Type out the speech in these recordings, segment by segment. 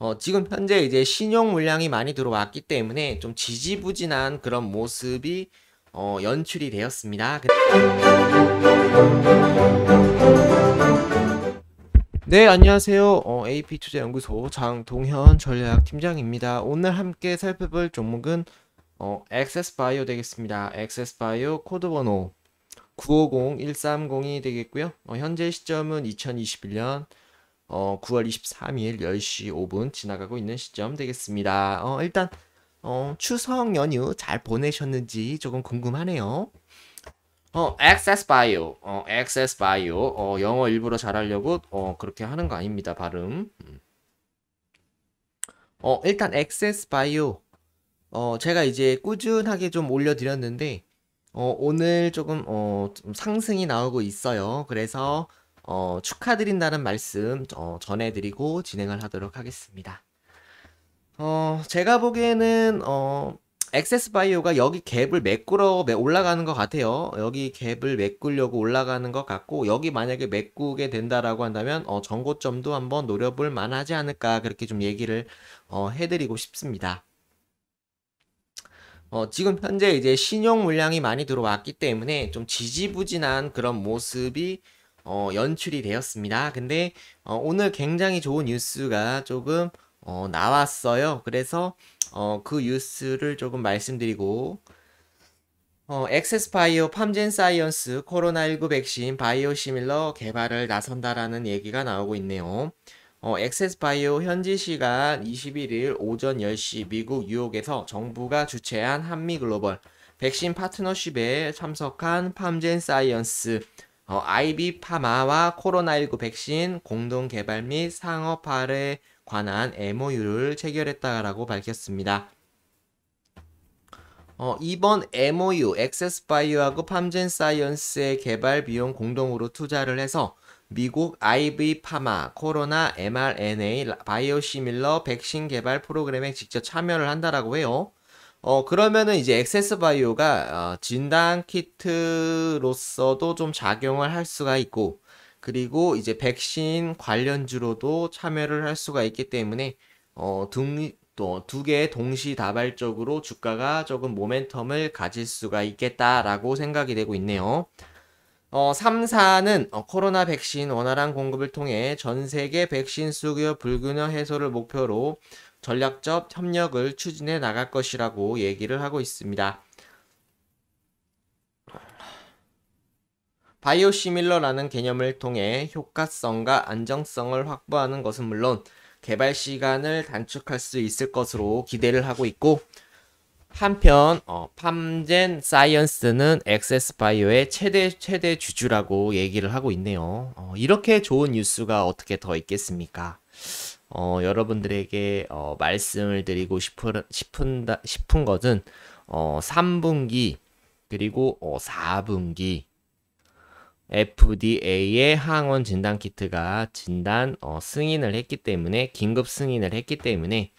어, 지금 현재 이제 신용 물량이 많이 들어왔기 때문에 좀 지지부진한 그런 모습이 어, 연출이 되었습니다. 네, 안녕하세요. 어, AP투자연구소 장동현 전략팀장입니다. 오늘 함께 살펴볼 종목은 어, 액세스바이오 되겠습니다. 액세스바이오 코드번호 950130이 되겠고요. 어, 현재 시점은 2021년 어, 9월 23일 10시 5분 지나가고 있는 시점 되겠습니다. 어, 일단 어, 추석 연휴 잘 보내셨는지 조금 궁금하네요. 어, access bio, 어, access bio, 어, 영어 일부러 잘하려고 어, 그렇게 하는 거 아닙니다. 발음. 음. 어, 일단 access bio. 어, 제가 이제 꾸준하게 좀 올려드렸는데 어, 오늘 조금 어, 좀 상승이 나오고 있어요. 그래서 어, 축하드린다는 말씀 어, 전해드리고 진행을 하도록 하겠습니다. 어, 제가 보기에는 어, 액세스바이오가 여기 갭을 메꾸러 올라가는 것 같아요. 여기 갭을 메꾸려고 올라가는 것 같고 여기 만약에 메꾸게 된다라고 한다면 어, 정고점도 한번 노려볼 만하지 않을까 그렇게 좀 얘기를 어, 해드리고 싶습니다. 어, 지금 현재 이제 신용 물량이 많이 들어왔기 때문에 좀 지지부진한 그런 모습이 어, 연출이 되었습니다. 근데 어, 오늘 굉장히 좋은 뉴스가 조금 어, 나왔어요. 그래서 어, 그 뉴스를 조금 말씀드리고 어, 엑세스파이오 팜젠 사이언스 코로나19 백신 바이오 시밀러 개발을 나선다라는 얘기가 나오고 있네요. 어, 엑세스바이오 현지 시간 21일 오전 10시 미국 뉴욕에서 정부가 주최한 한미 글로벌 백신 파트너십에 참석한 팜젠 사이언스 어, 아이비 파마와 코로나19 백신 공동 개발 및 상업화에 관한 MOU를 체결했다라고 밝혔습니다. 어, 이번 MOU, 액세스바이오하고 팜젠사이언스의 개발 비용 공동으로 투자를 해서 미국 IV 파마 코로나 mRNA 바이오시밀러 백신 개발 프로그램에 직접 참여를 한다라고 해요. 어, 그러면은 이제 액세스 바이오가 어, 진단 키트로서도 좀 작용을 할 수가 있고, 그리고 이제 백신 관련주로도 참여를 할 수가 있기 때문에, 어, 등, 또두 개의 동시다발적으로 주가가 조금 모멘텀을 가질 수가 있겠다라고 생각이 되고 있네요. 어, 3사는 어, 코로나 백신 원활한 공급을 통해 전 세계 백신 수요 불균형 해소를 목표로 전략적 협력을 추진해 나갈 것이라고 얘기를 하고 있습니다. 바이오시밀러라는 개념을 통해 효과성과 안정성을 확보하는 것은 물론 개발 시간을 단축할 수 있을 것으로 기대를 하고 있고 한편 어, 팜젠 사이언스는 엑세스바이오의 최대 최대 주주라고 얘기를 하고 있네요. 어, 이렇게 좋은 뉴스가 어떻게 더 있겠습니까? 어, 여러분들에게 어, 말씀을 드리고 싶은, 싶은, 싶은 것은 어, 3분기 그리고 어, 4분기 FDA의 항원 진단 키트가 진단 어, 승인을 했기 때문에 긴급 승인을 했기 때문에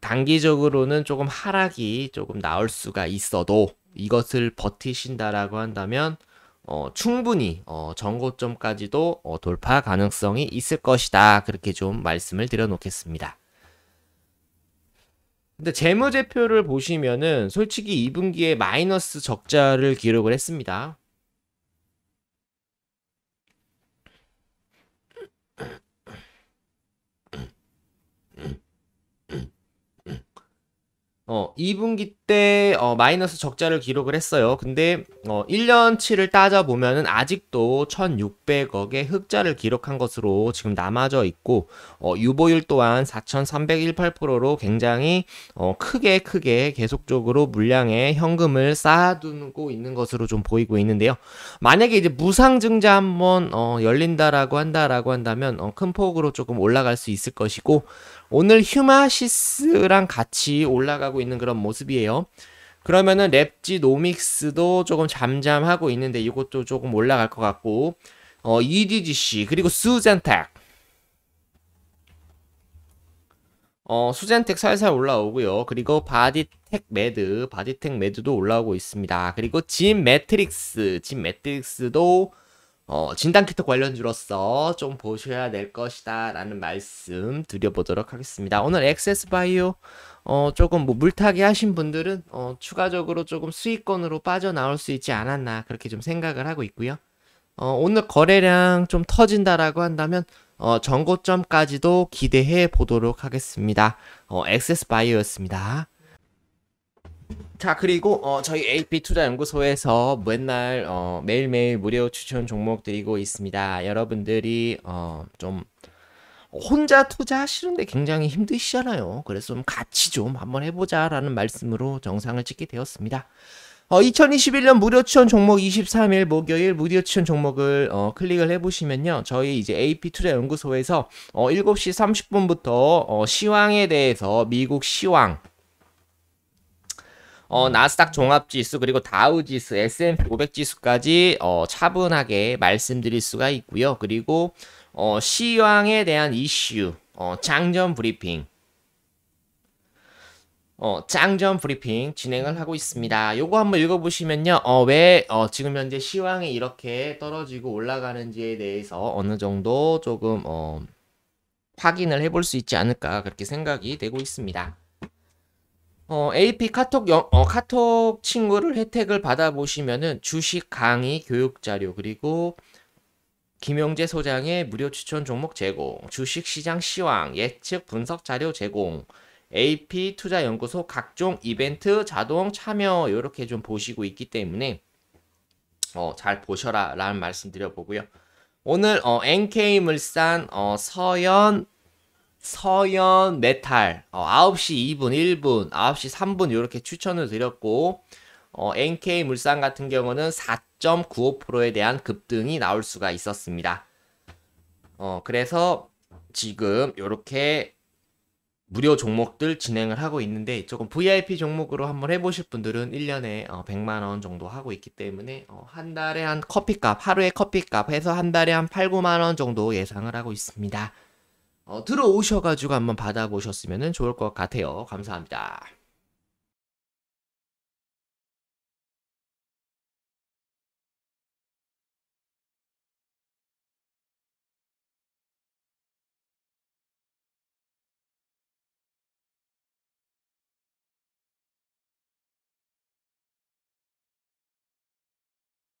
단기적으로는 조금 하락이 조금 나올 수가 있어도 이것을 버티신다라고 한다면 어, 충분히 어, 전고점까지도 어, 돌파 가능성이 있을 것이다. 그렇게 좀 말씀을 드려놓겠습니다. 근데 재무제표를 보시면은 솔직히 2분기에 마이너스 적자를 기록을 했습니다. 어, 2분기 때 어, 마이너스 적자를 기록을 했어요. 근데 어, 1년치를 따져보면은 아직도 1600억의 흑자를 기록한 것으로 지금 남아져 있고 어, 유보율 또한 4318%로 굉장히 어, 크게 크게 계속적으로 물량의 현금을 쌓아두고 있는 것으로 좀 보이고 있는데요. 만약에 이제 무상증자 한번 어, 열린다라고 한다라고 한다면 어, 큰 폭으로 조금 올라갈 수 있을 것이고 오늘 휴마시스랑 같이 올라가고 있는 그런 모습이에요. 그러면은 랩지노믹스도 조금 잠잠하고 있는데 이것도 조금 올라갈 것 같고 어, EDGC 그리고 수젠텍 어, 수젠텍 살살 올라오고요. 그리고 바디텍 매드, 바디텍 매드도 올라오고 있습니다. 그리고 진 매트릭스, 진 매트릭스도 어, 진단 키트 관련주로서 좀 보셔야 될 것이다 라는 말씀 드려보도록 하겠습니다. 오늘 액세스 바이오 어, 조금 뭐 물타기 하신 분들은 어, 추가적으로 조금 수익권으로 빠져나올 수 있지 않았나 그렇게 좀 생각을 하고 있고요. 어, 오늘 거래량 좀 터진다라고 한다면 어, 전고점까지도 기대해 보도록 하겠습니다. 어, 액세스 바이오였습니다. 자 그리고 어, 저희 AP 투자 연구소에서 맨날 어, 매일매일 무료 추천 종목 드리고 있습니다. 여러분들이 어, 좀 혼자 투자하시는데 굉장히 힘드시잖아요. 그래서 좀 같이 좀 한번 해보자라는 말씀으로 정상을 찍게 되었습니다. 어, 2021년 무료 추천 종목 23일 목요일 무료 추천 종목을 어, 클릭을 해보시면요. 저희 이제 AP투자연구소에서 어, 7시 30분부터 어, 시황에 대해서 미국 시황, 어, 나스닥 종합지수 그리고 다우지수, S&P 500지수까지 어, 차분하게 말씀드릴 수가 있고요. 그리고 어, 시황에 대한 이슈, 어, 장전 브리핑, 어, 짱점 브리핑 진행을 하고 있습니다. 요거 한번 읽어보시면요. 어, 왜, 어, 지금 현재 시황이 이렇게 떨어지고 올라가는지에 대해서 어느 정도 조금, 어, 확인을 해볼 수 있지 않을까, 그렇게 생각이 되고 있습니다. 어, AP 카톡 영, 어, 카톡 친구를 혜택을 받아보시면은 주식 강의 교육 자료 그리고 김용재 소장의 무료 추천 종목 제공, 주식 시장 시황 예측 분석 자료 제공, AP 투자 연구소 각종 이벤트 자동 참여 이렇게 좀 보시고 있기 때문에 어, 잘 보셔라 라는 말씀 드려보고요. 오늘 어, NK 물산 어, 서연 서연 메탈 어, 9시 2분 1분 9시 3분 이렇게 추천을 드렸고 어, NK 물산 같은 경우는 4.95%에 대한 급등이 나올 수가 있었습니다. 어, 그래서 지금 이렇게 무료 종목들 진행을 하고 있는데 조금 VIP 종목으로 한번 해보실 분들은 1년에 어 100만원 정도 하고 있기 때문에 어한 달에 한 커피값, 하루에 커피값 해서 한 달에 한 8, 9만원 정도 예상을 하고 있습니다. 어, 들어오셔가지고 한번 받아보셨으면 좋을 것 같아요. 감사합니다.